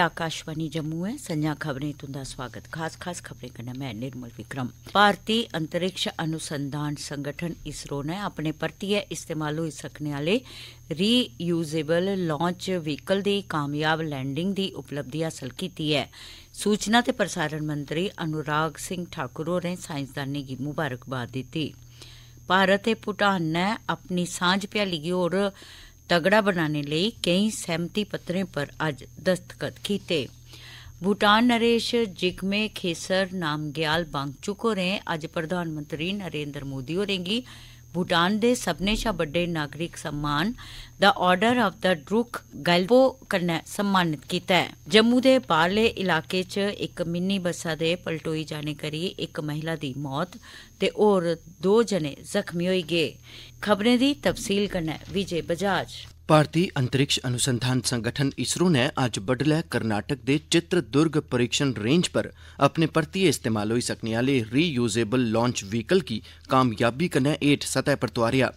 ਇਹ ਆਕਾਸ਼ਵਾਣੀ ਜੰਮੂ ਹੈ ਸੰਜਾ ਖਬਰੇ ਤੁੰਦਾ ਸਵਾਗਤ ਖਾਸ ਖਾਸ ਖਬਰੇ ਕਨਾ ਮੈਂ ਨਿਰਮਲ ਵਿਕਰਮ ਭਾਰਤੀ अंतरिक्ष अनुसंधान संगठन इसरो ने अपने परतियै इस्तेमाल होई सकने आह्ले रीयूजेबल लांच व्हीकल दी कामयाब लैंडिंग दी उपलब्धि हासल कीती ऐ सूचना ते प्रसारण मंत्री अनुराग सिंह ठाकुर होरें साइंसदानें गी मुबारकबाद दित्ती भारत ते भूटान ने अपनी सांझ भ्याली गी होर ਤਗੜਾ ਬਣਾਉਣ ਲਈ ਕਈ ਸਹਿਮਤੀ ਪੱਤਰੇ ਪਰ ਅੱਜ ਦਸਤਖਤ ਕੀਤੇ ਭੂਟਾਨ ਨਰੇਸ਼ ਜਿਕਮੇ ਖੇਸਰ ਨਾਮਗਿਆਲ ਰਹੇ ਅੱਜ ਪ੍ਰਧਾਨ ਮੰਤਰੀ ਨਰਿੰਦਰ ਮੋਦੀ ਹੋਰੇਗੀ ਭੂਟਾਨ ਦੇ ਸਭਨੇ ਸ਼ਾ ਵੱਡੇ ਨਾਗਰਿਕ ਸਨਮਾਨ the order of the Druk ਗੈਲਵੋ ਕਰਨਾ ਸਨਮਾਨਿਤ ਕੀਤਾ ਹੈ ਜੰਮੂ ਦੇ ਬਾਹਰਲੇ ਇਲਾਕੇ 'ਚ ਇੱਕ ਮਿੰਨੀ ਬੱਸਾ ਦੇ ਪਲਟੋਈ ਜਾਣੇ ਕਰੀ ਇੱਕ ਮਹਿਲਾ ਦੀ ਮੌਤ ਤੇ ਹੋਰ ਦੋ ਜਣੇ ਜ਼ਖਮੀ ਹੋਏ ਗਏ ਖਬਰੇ ਦੀ ਤਫਸੀਲ ਕਰਨਾ ਵਿਜੇ ਬਜਾਜ भारतीय अंतरिक्ष अनुसंधान संगठन इसरो ने अज्ज बडलै कर्नाटक दे चित्रदुर्ग परीक्षण रेंज पर अपने परतियै इस्तेमाल होई सकने आह्ले रीयूजेबल लांच व्हीकल गी कामयाबी कन्नै हेठ सतह पर तोआरेआ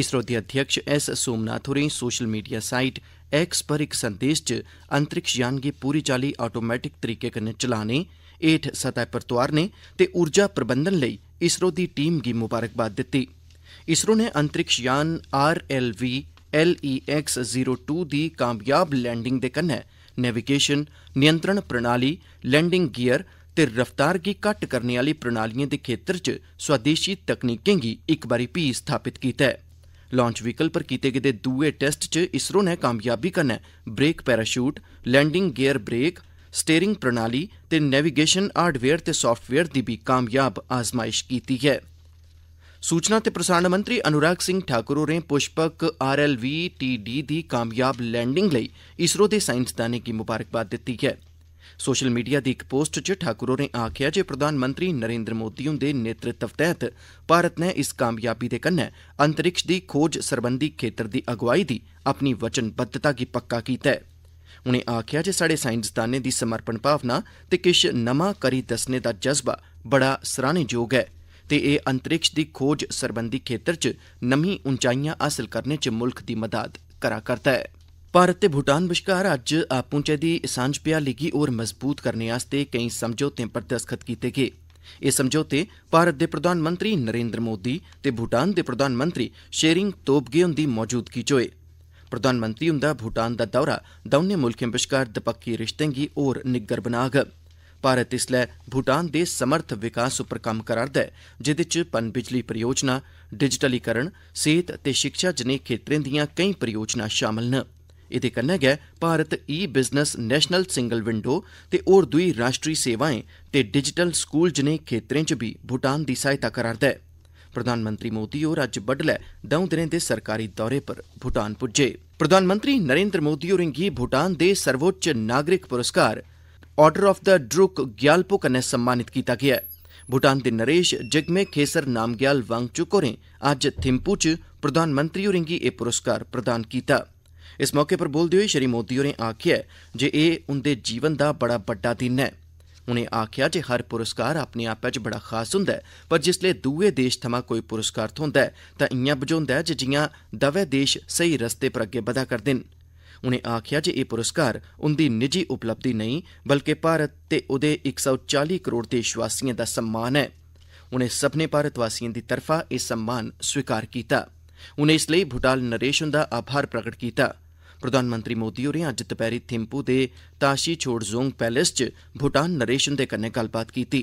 इसरो दे अध्यक्ष एस सोमनाथ होरें सोशल मीडिया साइट एक्स पर इक संदेश च अंतरिक्ष यान गी पूरी चाली आटोमैटिक तरीके कन्नै चलाने हेठ सतह पर तोआरने ते ऊर्जा प्रबंधन लेई इसरो दी टीम गी मुबारकबाद दित्ती इसरो ने अंतरिक्ष यान R L V L E X zero two दी कामयाब लैंडिंग दे कन्नै नेविगेशन नियंत्रण प्रणाली लैंडिंग गियर ते रफ्तार गी घट्ट करने वाली प्रणालियों दे क्षेत्र च स्वदेशी तकनीकें गी इक बारी भी स्थापित कीता ऐ लांच व्हीकल पर कीते गेदे दुए टेस्ट च इसरो नै कामयाबी कन्नै brake parachute landing gear brake steering प्रणाली ते नेविगेशन हार्डवेयर ते साफ्टवेयर दी बी कामयाब आजमाइश कीती ऐ सूचना ते प्रसारण मंत्री अनुराग सिंह ठाकुर होरें Pushpak R L V T D दी कामयाब लैंडिंग लेई इसरो दे साईंसदानें गी मुबारकबाद दित्ती ऐं ਸੋਸ਼ਲ ਮੀਡੀਆ ਦੀ ਇੱਕ ਪੋਸਟ 'ਚ ਠਾਕੁਰ ਹੋਰੇ ਆਖਿਆ ਜੇ ਪ੍ਰਧਾਨ ਮੰਤਰੀ ਨਰਿੰਦਰ ਮੋਦੀ ਹੁੰਦੇ ਨੇਤਰਤਵ ਤਹਿਤ ਭਾਰਤ ਨੇ ਇਸ ਕਾਮਯਾਬੀ ਦੇ ਕੰਨ ਅੰਤਰਿਕਸ਼ ਦੀ ਖੋਜ ਸਰਬੰਧੀ ਖੇਤਰ ਦੀ ਅਗਵਾਈ ਦੀ ਆਪਣੀ ਵਚਨਬੱਧਤਾ ਕੀ ਪੱਕਾ ਕੀਤਾ ਹੈ ਉਹਨੇ ਆਖਿਆ ਜੇ ਸਾਡੇ ਸਾਇੰਸਦਾਨੇ ਦੀ ਸਮਰਪਣ ਭਾਵਨਾ ਤੇ ਕਿਸ਼ ਨਮਾ ਕਰੀ ਦੱਸਨੇ ਦਾ ਜਜ਼ਬਾ ਬੜਾ ਸਰਾਹਨੇਯੋਗ ਹੈ ਤੇ ਇਹ ਅੰਤਰਿਕਸ਼ ਦੀ ਖੋਜ ਸਰਬੰਧੀ ਖੇਤਰ 'ਚ ਨਵੀਂ ਉਚਾਈਆਂ ਹਾਸਲ ਕਰਨੇ 'ਚ ਮੁਲਕ ਦੀ ਮਦਦ ਕਰਾ ਕਰਦਾ ਹੈ ਭਾਰਤ ਤੇ ਭੂਟਾਨ ਵਿਚਕਾਰ ਅੱਜ ਆਪੂੰਚੇ ਦੀ ਸਾਂਝ ਪਿਆ ਕੀ ਹੋਰ ਮਜ਼ਬੂਤ ਕਰਨੇ ਆਸਤੇ ਕਈ ਸਮਝੌਤੇ ਪਰ ਦਸਖਤ ਕੀਤੇ ਗਏ ਇਹ ਸਮਝੌਤੇ ਭਾਰਤ ਦੇ ਪ੍ਰਧਾਨ ਮੰਤਰੀ ਨਰਿੰਦਰ ਮੋਦੀ ਤੇ ਭੂਟਾਨ ਦੇ ਪ੍ਰਧਾਨ ਮੰਤਰੀ ਸ਼ੇਰਿੰਗ ਤੋਬਗੇ ਹੁੰਦੀ ਮੌਜੂਦਗੀ 'ਚ ਹੋਏ ਪ੍ਰਧਾਨ ਮੰਤਰੀ ਹੁੰਦਾ ਭੂਟਾਨ ਦਾ ਦੌਰਾ ਦੋਨੇ ਮੁਲਕਾਂ ਵਿਚਕਾਰ ਦਪੱਕੀ ਰਿਸ਼ਤੇ ਗੀ ਹੋਰ ਨਿੱਗਰ ਬਣਾਗ ਭਾਰਤ ਇਸ ਲਈ ਭੂਟਾਨ ਦੇ ਸਮਰਥ ਵਿਕਾਸ ਉੱਪਰ ਕੰਮ ਕਰਾਰਦਾ ਹੈ ਜਿਦੇ 'ਚ ਪਨ ਬਿਜਲੀ ਪ੍ਰਯੋਜਨਾ ਡਿਜੀਟਲੀਕਰਨ ਸਿਹਤ ਤੇ ਸਿੱਖਿਆ ਜਨੇ ਖੇਤਰਾਂ ਦੀਆਂ ਕਈ ਪ੍ਰਯੋਜਨਾ ਸ਼ਾਮਲ ਨੇ एह्दे कन्नै गै Bharat e business national single window ते होर दुई राष्ट्री सेवाएं ते डिजिटल स्कूल जनेह् खेत्तरें च बी भूटान दी सहायता करा'रदा ऐ प्रधानमंत्री मोदी होर अज्ज बड्डलै दौं दिनें दे सरकारी दौरे पर भूटान पुज्जे प्रधानमंत्री नरेन्द्र मोदी होरें गी भूटान दे सर्वोच्च नागरिक पुरस्कार order of the Druk Gyalpo कन्नै सम्मानित कीता गेआ ऐ भूटान दे नरेश जिगमे खेसर नामग्याल वांगचुक होरें अज्ज थिम्पू च प्रधानमंत्री होरें गी एह् पुरस्कार प्रदान कीता गेआ ਇਸ ਮੌਕੇ ਪਰ ਬੋਲਦੇ ਹੋਏ ਸ਼੍ਰੀ ਮੋਦੀ ਹੋਰੇ ਆਖਿਆ ਜੇ ਇਹ ਉਹਦੇ ਜੀਵਨ ਦਾ ਬੜਾ ਵੱਡਾ ਦਿਨ ਹੈ ਉਹਨੇ ਆਖਿਆ ਜੇ ਹਰ ਪੁਰਸਕਾਰ ਆਪਣੇ ਆਪ ਵਿੱਚ ਬੜਾ ਖਾਸ ਹੁੰਦਾ ਪਰ ਜਿਸ ਲਈ ਦੂਏ ਦੇਸ਼ ਥਮਾ ਕੋਈ ਪੁਰਸਕਾਰ ਥੁੰਦਾ ਤਾਂ ਇੰਨਾ ਬਝੁੰਦਾ ਹੈ ਜੇ ਜੀਆਂ ਦਵੇ ਦੇਸ਼ ਸਹੀ ਰਸਤੇ ਪਰ ਅੱਗੇ ਵਧਾ ਕਰਦੇ ਨੇ ਉਨੇ ਆਖਿਆ ਜੇ ਇਹ ਪੁਰਸਕਾਰ ਉੰਦੀ ਨਿੱਜੀ ਉਪਲਬਧੀ ਨਹੀਂ ਬਲਕਿ ਭਾਰਤ ਤੇ ਉਹਦੇ 140 ਕਰੋੜ ਦੇ ਸ਼ਵਾਸੀਆਂ ਦਾ ਸਨਮਾਨ ਹੈ ਉਹਨੇ ਸਭਨੇ ਭਾਰਤ ਵਾਸੀਆਂ ਦੀ ਤਰਫਾ ਇਹ ਸਨਮਾਨ ਸਵੀਕਾਰ ਕੀਤਾ उनें इस लेई भूटाल नरेश हुंदा आभार प्रगट कीता प्रधानमंत्री मोदी होरें अज्ज दपैह्री थिम्पू दे ताशी छोड़जोंग पैलेस च भूटान नरेश हुंदे कन्नै गल्लबात कीती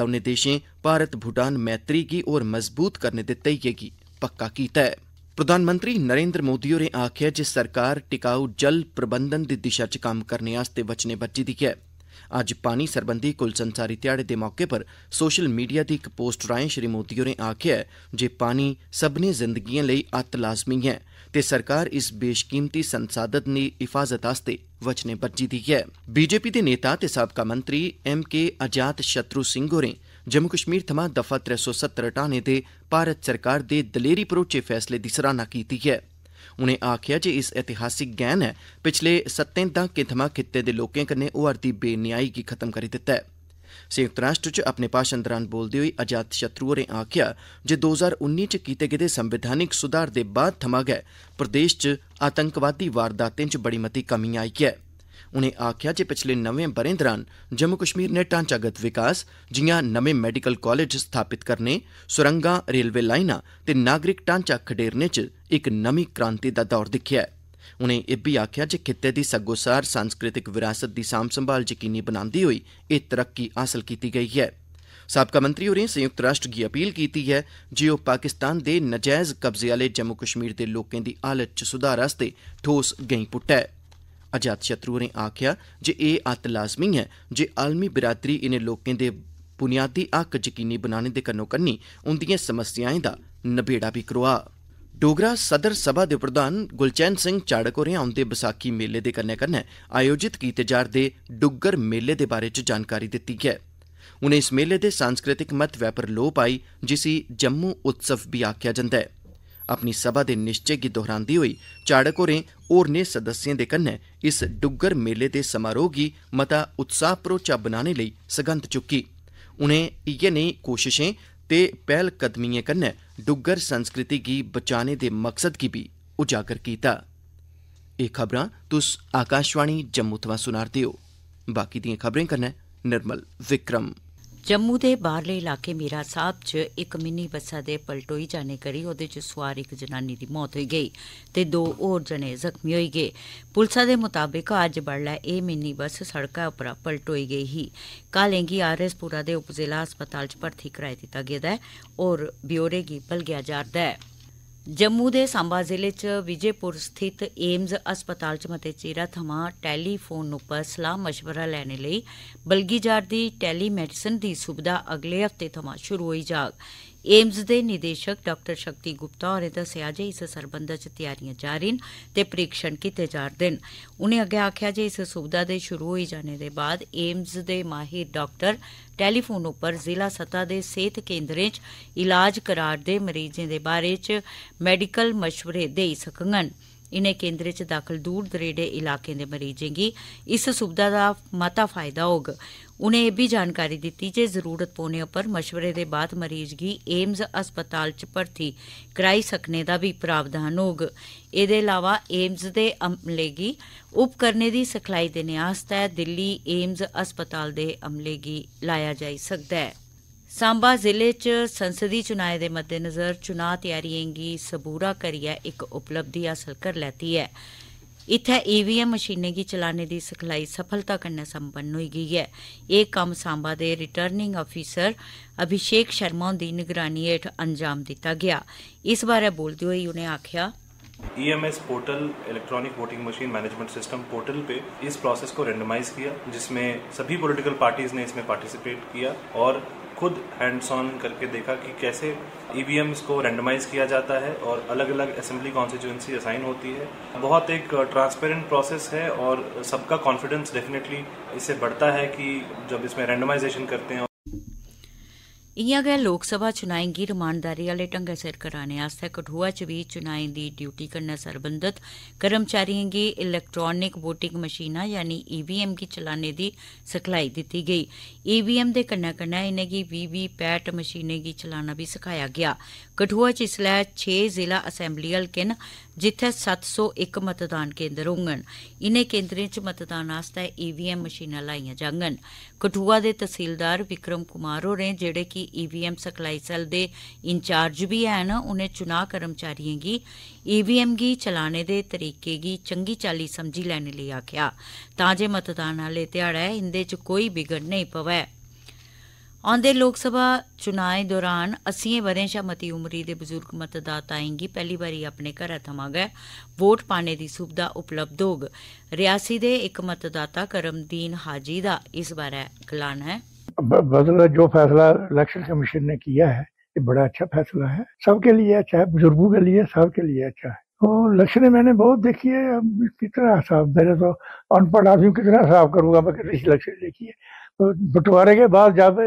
दौनें देशें भारत भूटान मैत्री गी होर मजबूत करने दे धेइयै गी पक्का कीता ऐ प्रधानमंत्री नरेन्द्र मोदी होरें आखेआ जे सरकार टिकाऊ जल प्रबंधन दी दिशा च कम्म करने आस्तै वचनें बज्जी दी ऐ अज्ज पानी सरबंधी कुल संसारी ध्याड़े दे मौके पर सोशल मीडिया दी इक पोस्ट राएं श्री मोदी होरें आखेआ ऐ जे पानी सब्मनें जिंदगिएं लेई अत्त लाज़मी ऐ ते सरकार इस बेशकीमती संसाधन दी हिफाज़त आस्तै वचनें दी ऐ बीजेपी दे नेता ते साबका मंत्री एम के अजात शत्रु सिंह होरें जम्मू कश्मीर थमां दफा त्रै सौ सत्तर हटाने दे भारत सरकार दे दलेरी भरोचे फैसले दी सराहना कीती ऐ उनें आखेआ जे इस ऐतिहासिक गैंह् नै पिछले सत्तें दहाकें थमां खित्ते दे लोकें कन्नै होआ'रदी बेन्यायी गी खत्म करी दित्ता ऐ संयुक्त राष्ट्र च अपने भाषण दौरान बोलदे होई अजात शत्रु होरें आखेआ जे दो हजार उन्नी च कीते गेदे संवैधानिक सुधार दे बाद थमां गै प्रदेश च आतंकवादी वारदातें च बड़ी मती कमी आई ऐ ਉਨੇ ਆਖਿਆ ਜੇ ਪਿਛਲੇ ਨਵੇਂ ਬਰੇ ਦੌਰਾਨ ਜੰਮੂ ਕਸ਼ਮੀਰ ਨੇ ਟਾਂਚਾਗਤ ਵਿਕਾਸ ਜਿਹਾ ਨਵੇਂ ਮੈਡੀਕਲ ਕਾਲਜ ਸਥਾਪਿਤ ਕਰਨੇ ਸੁਰੰਗਾਂ ਰੇਲਵੇ ਲਾਈਨਾਂ ਤੇ ਨਾਗਰਿਕ ਟਾਂਚਾ ਖਡੇਰਨੇ 'ਚ ਇੱਕ ਨਵੀਂ ਕ੍ਰਾਂਤੀ ਦਾ ਦੌਰ ਦਿਖਿਆ ਉਨੇ ਇਹ ਵੀ ਆਖਿਆ ਜੇ ਖਿੱਤੇ ਦੀ ਸੱਗੋਸਾਰ ਸੰਸਕ੍ਰਿਤਿਕ ਵਿਰਾਸਤ ਦੀ ਸਾਂਭ ਸੰਭਾਲ ਯਕੀਨੀ ਬਣਾਉਂਦੀ ਹੋਈ ਇਹ ਤਰੱਕੀ ਹਾਸਲ ਕੀਤੀ ਗਈ ਹੈ ਸਾਬਕਾ ਮੰਤਰੀ ਹੋਰੇ ਸੰਯੁਕਤ ਰਾਸ਼ਟਰ ਦੀ ਅਪੀਲ ਕੀਤੀ ਹੈ ਜੇ ਪਾਕਿਸਤਾਨ ਦੇ ਨਜਾਇਜ਼ ਕਬਜ਼ੇ ਵਾਲੇ ਜੰਮੂ ਕਸ਼ਮੀਰ ਦੇ ਲੋਕਾਂ ਦੀ ਹਾਲਤ 'ਚ ਸੁਧਾਰ ਰਸਤੇ ਠੋਸ ਗਈ ਪੁੱਟੇ ਅਜਾਤ ਸ਼ਤਰੂ ਨੇ ਆਖਿਆ ਜੇ ਇਹ ਅਤ ਲਾਜ਼ਮੀ ਹੈ ਜੇ ਆਲਮੀ ਬਰਾਦਰੀ ਇਹਨੇ ਲੋਕਾਂ ਦੇ ਬੁਨਿਆਦੀ ਆਕ ਯਕੀਨੀ ਬਣਾਉਣ ਦੇ ਕੰਨੋ ਕੰਨੀ ਉਹਨਾਂ ਸਮੱਸਿਆਵਾਂ ਦਾ ਨਿਬੇੜਾ ਵੀ ਕਰਵਾ ਡੋਗਰਾ ਸਦਰ ਸਭਾ ਦੇ ਪ੍ਰਧਾਨ ਗੁਲਚੈਨ ਸਿੰਘ ਚਾੜਕ ਹੋਰੇ ਆਉਂਦੇ ਬਸਾਕੀ ਮੇਲੇ ਦੇ ਕੰਨੇ ਕੰਨੇ ਆਯੋਜਿਤ ਕੀਤੇ ਜਾਂਦੇ ਡੁੱਗਰ ਮੇਲੇ ਦੇ ਬਾਰੇ ਚ ਜਾਣਕਾਰੀ ਦਿੱਤੀ ਹੈ ਉਹਨੇ ਇਸ ਮੇਲੇ ਦੇ ਸੰਸਕ੍ਰਿਤਿਕ ਮਤ ਵੈਪਰ ਲੋਪ ਆਈ ਜਿਸੀ ਜੰਮੂ ਉਤਸਵ ਵੀ ਆਖਿਆ ਜਾਂਦਾ ਹੈ अपनी सभा दे निश्चय गी दोहरांदी होई चाड़क होरें होरनें सदस्यें दे कन्नै इस डुग्गर मेले दे समारोह गी मता उत्साह भरोचा बनाने लेई सगंध चुक्की उनें इयै नेही कोशिशें ते पैह्लकदमिएं कन्नै डुग्गर संस्कृति गी बचाने दे मकसद गी बी उजागर कीता एह् खबरां तुस आकाशवाणी जम्मू थमां सुना'रदे ओ बाकी दिएं खबरें कन्नै निर्मल विक्रम ਜੰਮੂ ਦੇ ਬਾਹਰਲੇ ਇਲਾਕੇ ਮੀਰਾ ਸਾਹਿਬ 'ਚ ਇੱਕ ਮਿੰਨੀ ਬੱਸਾ ਦੇ ਪਲਟੋਈ ਜਾਣੇ ਕਰੀ ਉਹਦੇ 'ਚ ਸਵਾਰ ਇੱਕ ਜਨਾਨੀ ਦੀ ਮੌਤ ਹੋਈ ਗਈ ਤੇ ਦੋ ਹੋਰ ਜਣੇ ਜ਼ਖਮੀ ਹੋਏ ਗਏ ਪੁਲਿਸਾਂ ਦੇ ਮੁਤਾਬਕ ਅੱਜ ਬੜਲਾ ਇਹ ਮਿੰਨੀ ਬੱਸ ਸੜਕਾਂ ਉੱਪਰ ਪਲਟੋਈ ਗਈ ਹੀ ਕਾਲੇਂਗੀ ਆਰਐਸਪੁਰਾ ਦੇ ਉਪ ਜ਼ਿਲ੍ਹਾ ਹਸਪਤਾਲ 'ਚ ਭਰਤੀ ਕਰਾਇਆ ਦਿੱਤਾ ਗਿਆ ਹੈ ਔਰ ਬਿਓਰੇ ਕੀ ਗਿਆ ਜਾਂਦਾ ਹੈ ਜੰਮੂ ਦੇ ਸੰਬਾ ਜ਼ਿਲ੍ਹੇ 'ਚ ਵਿਜੇਪੁਰ ਸਥਿਤ ਏਮਜ਼ ਹਸਪਤਾਲ 'ਚ ਮਤੇ ਚੇਰਾ ਥਮਾ ਟੈਲੀਫੋਨ ਉਪਰ ਸਲਾਹ مشਵਰਾ ਲੈਣ ਲਈ ਬਲਗੀਜਾਰ ਦੀ ਟੈਲੀਮੈਡੀਸਨ ਦੀ ਸੁਵਿਧਾ ਅਗਲੇ ਹਫਤੇ ਥਮਾ ਸ਼ੁਰੂ ਹੋਈ ਜਾਗ ਏਮਜ਼ ਦੇ ਨਿਦੇਸ਼ਕ ਡਾਕਟਰ ਸ਼ਕਤੀ ਗੁਪਤਾ ਹੋਰੇ ਦੱਸਿਆ ਜੇ ਇਸ ਸਰਬੰਧ ਚ ਤਿਆਰੀਆਂ ਜਾਰੀ ਨ ਤੇ ਪ੍ਰੀਖਣ ਕੀਤੇ ਜਾ ਰਹੇ ਨੇ ਉਹਨੇ ਅੱਗੇ ਆਖਿਆ ਜੇ ਇਸ ਸੁਵਿਧਾ ਦੇ ਸ਼ੁਰੂ ਹੋਈ ਜਾਣੇ ਦੇ ਬਾਅਦ ਏਮਜ਼ ਦੇ ਮਾਹਿਰ ਡਾਕਟਰ ਟੈਲੀਫੋਨ ਉੱਪਰ ਜ਼ਿਲ੍ਹਾ ਸਤਾ ਦੇ ਸਿਹਤ ਕੇਂਦਰਾਂ 'ਚ ਇਲਾਜ ਕਰਾਰ ਦੇ ਮਰੀਜ਼ਾਂ ਦੇ ਬਾਰੇ 'ਚ ਮੈਡੀਕਲ مشਵਰੇ ਦੇ ਸਕਣਗੇ ਇਨੇ ਕੇਂਦਰ ਚ ਦਾਖਲ ਦੂਰ ਦਰੇਡੇ ਇਲਾਕੇ ਦੇ ਮਰੀਜ਼ਾਂ ਦੀ ਇਸ ਸੁਵਿਧਾ ਦਾ ਮਤਾ ਫਾਇਦਾ ਹੋਗ ਉਹਨੇ ਇਹ ਵੀ ਜਾਣਕਾਰੀ ਦਿੱਤੀ ਜੇ ਜ਼ਰੂਰਤ ਪੋਣੇ ਉੱਪਰ مشਵਰੇ ਦੇ ਬਾਅਦ ਮਰੀਜ਼ ਦੀ ਏਮਸ ਹਸਪਤਾਲ ਚ ਭਰਤੀ ਕਰਾਈ ਸਕਨੇ ਦਾ ਵੀ ਪ੍ਰਾਵਧਾਨ ਹੋਗ ਇਹਦੇ ਇਲਾਵਾ ਏਮਸ ਦੇ ਅਮਲੇਗੀ ਦੀ ਉਪਕਰਨੇ ਦੀ ਸਖਲਾਈ ਦੇ ਨਿਆਸ ਦਿੱਲੀ ਏਮਸ ਹਸਪਤਾਲ ਦੇ ਅਮਲੇਗੀ ਲਾਇਆ ਜਾ ਸਕਦਾ ਹੈ सांबा जिले च संसदी चुनाएं दे मद्देनज़र चुनाव त्यारियें गी सबूरा करियै इक उपलब्धि हासल कर लैती ऐ इत्थै ईवीएम मशीनें गी चलाने दी सिखलाई सफलता कन्नै संपन्न होई गेई ऐ एह् कम्म सांबा दे रिटर्निंग अफीसर अभिषेक शर्मा हुंदी निगरानी हेठ अंजाम दित्ता गेआ इस बारे बोलदे होई उनें आखेआ EMS portal electronic voting machine management system portal पे इस प्रोसेस को रेंडमाइज किया जिसमें सभी पॉलिटिकल पार्टीज ने इसमें पार्टिसिपेट किया और खुद हैंड्स ऑन करके देखा कि कैसे ई को रेंडमाइज किया जाता है और अलग अलग असेंबली कॉन्स्टिट्यूंसी असाइन होती है बहुत एक ट्रांसपेरेंट uh, प्रोसेस है और सबका कॉन्फिडेंस डेफिनेटली इससे बढ़ता है कि जब इसमें रेंडमाइजेशन करते हैं ਇਹਨਾਂ ਗੈ ਲੋਕ ਸਭਾ ਚੋਣਾਂ ਦੀ ਰਮਾਨਦਾਰੀ ਵਾਲੇ ਟੰਗੇ ਸਿਰ ਕਰਾਣੇ ਆਸਤੇ ਕਠੂਆ ਚ ਵੀ ਚੁਣਾਈ ਦੀ ਡਿਊਟੀ ਕਰਨਾ ਸਰਬੰਧਤ ਕਰਮਚਾਰੀਆਂ ਗੀ ਇਲੈਕਟ੍ਰੋਨਿਕ VOTING ਮਸ਼ੀਨਾਂ ਯਾਨੀ EVM ਕੀ ਚਲਾਣੇ ਦੀ ਸਿਖਲਾਈ ਦਿੱਤੀ ਗਈ EVM ਦੇ ਕੰਨਾ ਕੰਨਾ ਇਹਨਾਂ ਗੀ VV ਪੈਟ ਮਸ਼ੀਨੇ ਗੀ ਚਲਾਣਾ ਵੀ ਸਿਖਾਇਆ ਗਿਆ ਕਠੂਆ ਚ ਇਸਲੇ 6 ਜ਼ਿਲ੍ਹਾ ਅਸੈਂਬਲੀ ਹਲਕੇ ਨੇ ਜਿੱਥੇ 701 ਮਤਦਾਨ ਕੇਂਦਰ ਹੋਣਗੇ ਇਨੇ ਕੇਂਦਰਾਂ 'ਚ ਮਤਦਾਨ ਆਸਤੇ ਈਵੀਐਮ ਮਸ਼ੀਨਾਂ ਲਾਈਆਂ ਜਾਣਗੀਆਂ ਕਠੂਆ ਦੇ ਤਹਿਸੀਲਦਾਰ ਵਿਕਰਮ ਕੁਮਾਰ ਹੋਰੇ ਜਿਹੜੇ ਕਿ ਈਵੀਐਮ ਸਕਲਾਈ ਸੈਲ ਦੇ ਇੰਚਾਰਜ ਵੀ ਹਨ ਉਹਨੇ ਚੁਣਾ ਕਰਮਚਾਰੀਆਂ ਗੀ ਈਵੀਐਮ ਗੀ ਚਲਾਣੇ ਦੇ ਤਰੀਕੇ ਗੀ ਚੰਗੀ ਚਾਲੀ ਸਮਝੀ ਲੈਣ ਲਈ ਆਖਿਆ ਤਾਂ ਜੇ ਮਤਦਾਨ ਵਾਲੇ ਦਿਹਾੜਾ ਹੈ ਇਹਦੇ 'ਚ ਕੋਈ ਵਿਗੜ ਨਹੀਂ ਪਵੇ ਆਉਂਦੇ ਲੋਕ ਸਭਾ ਚੁਣਾਏ ਦੌਰਾਨ 80 ਵਰਿਆਂ ਸ਼ਾ ਮਤੀ ਉਮਰੀ ਦੇ ਬਜ਼ੁਰਗ ਮਤਦਾਤਾਏਂਗੀ ਪਹਿਲੀ ਵਾਰੀ ਆਪਣੇ ਘਰ ਥਮਾ ਗਏ ਵੋਟ ਪਾਣੇ ਦੀ ਸੁਵਿਧਾ ਉਪਲਬਧ ਹੋਗ ਰਿਆਸੀ ਦੇ ਇੱਕ ਮਤਦਾਤਾ ਕਰਮਦੀਨ ਹਾਜੀ ਦਾ ਇਸ ਬਾਰੇ ਐਲਾਨ ਹੈ बदला जो फैसला इलेक्शन कमीशन ने किया है ये बड़ा अच्छा फैसला है सबके लिए अच्छा है बुजुर्गों के लिए सबके लिए अच्छा है तो इलेक्शन मैंने बहुत देखी है कितना हिसाब मेरे तो अनपढ़ आदमी कितना हिसाब करूंगा मैं कितनी इलेक्शन देखी है बंटवारे के बाद जब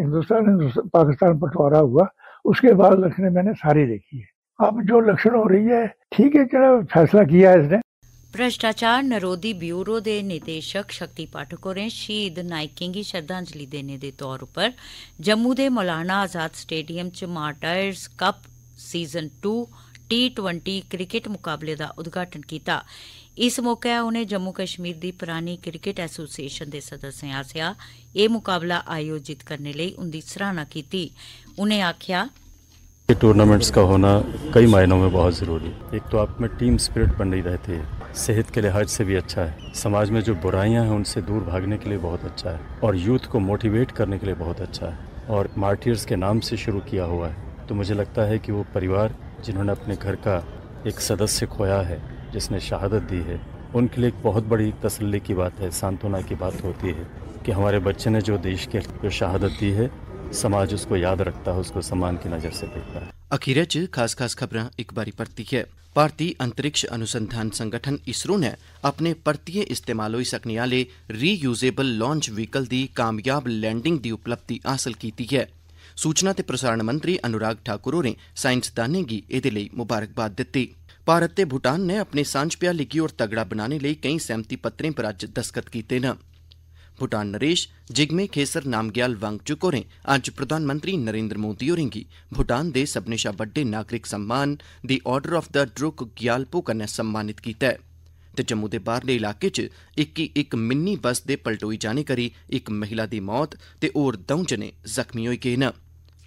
हिंदुस्तान पाकिस्तान बंटवारा हुआ उसके बाद लक्षण मैंने सारी देखी है अब जो लक्षण हो रही है ठीक है चलो फैसला किया है इसने भ्रष्टाचार नरोधी ब्यूरो दे निदेशक शक्ति पाठक होरें शहीद नायकें गी श्रद्धांजलि देने के तौर पर जम्मू दे मौलाना आजाद स्टेडियम च martyrs cup season two T twenty cricket मुकाबले का उद्घाटन किया इस मौके उन्हें जम्मू कश्मीर की पुरानी क्रिकेट एसोसिएशन के सदस्यें आसिया यह मुकाबला आयोजित करने उनकी सराहना की उन्हें आख्या टूर्नामेंट्स का होना कई मायनों में बहुत ज़रूरी है एक तो आप में टीम स्पिरिट बन रही रहती है सेहत के लिहाज से भी अच्छा है समाज में जो बुराइयां हैं उनसे दूर भागने के लिए बहुत अच्छा है और यूथ को मोटिवेट करने के लिए बहुत अच्छा है और मार्टियर्स के नाम से शुरू किया हुआ है तो मुझे लगता है कि वो परिवार जिन्होंने अपने घर का एक सदस्य खोया है जिसने शहादत दी है उनके लिए एक बहुत बड़ी तसल्ली की बात है सांत्वना की बात होती है कि हमारे बच्चे ने जो देश के जो शहादत दी है समाज उसको याद रखता है उसको सम्मान की नज़र से देखता है अखीर च खास खास खबर एक बारी है भारतीय अंतरिक्ष अनुसंधान संगठन इसरो ने अपने परतियै इस्तेमाल होई सकने आले रीयूजेबल लॉन्च व्हीकल दी कामयाब लैंडिंग दी उपलब्धि हासिल कीती है सूचना ते प्रसारण मंत्री अनुराग ठाकुर होरें साईंसदानें गी एह्दे लेई मुबारकबाद दित्ती भारत ते भूटान नै अपने सांझ भ्याली गी होर तगड़ा बनाने लेई केई सैह्मति पत्रें पर अज्ज दस्तखत कीते न भूटान नरेश जिगमे खेसर नामग्याल वांगचुक होरें अज्ज प्रधानमंत्री नरेन्द्र मोदी होरें गी भूटान दे सब्मनें शा बड्डे नागरिक सम्मान दी order of the Druk Gyalpo कन्नै सम्मानित कीता ऐ ते जम्मू दे बाहरले इलाके च इक्की इक मिनी बस दे पलटोई जाने करी इक महिला दी मौत ते होर दौं जने जख्मी होई गे न